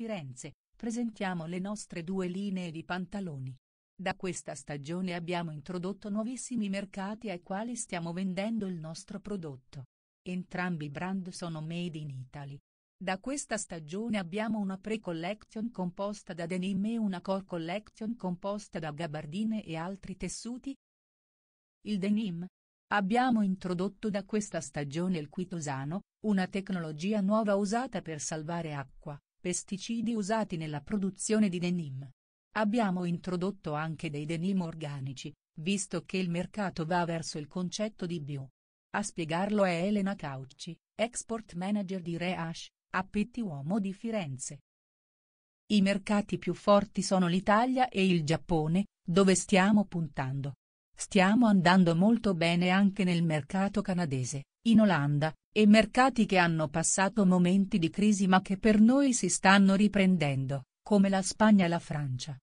Firenze, presentiamo le nostre due linee di pantaloni. Da questa stagione abbiamo introdotto nuovissimi mercati ai quali stiamo vendendo il nostro prodotto. Entrambi i brand sono made in Italy. Da questa stagione abbiamo una pre-collection composta da denim e una core collection composta da gabardine e altri tessuti. Il denim. Abbiamo introdotto da questa stagione il quitosano, una tecnologia nuova usata per salvare acqua, Pesticidi usati nella produzione di denim. Abbiamo introdotto anche dei denim organici, visto che il mercato va verso il concetto di bio. A spiegarlo è Elena Caucci, export manager di Reash, APT Uomo di Firenze. I mercati più forti sono l'Italia e il Giappone, dove stiamo puntando. Stiamo andando molto bene anche nel mercato canadese, in Olanda, e mercati che hanno passato momenti di crisi ma che per noi si stanno riprendendo, come la Spagna e la Francia.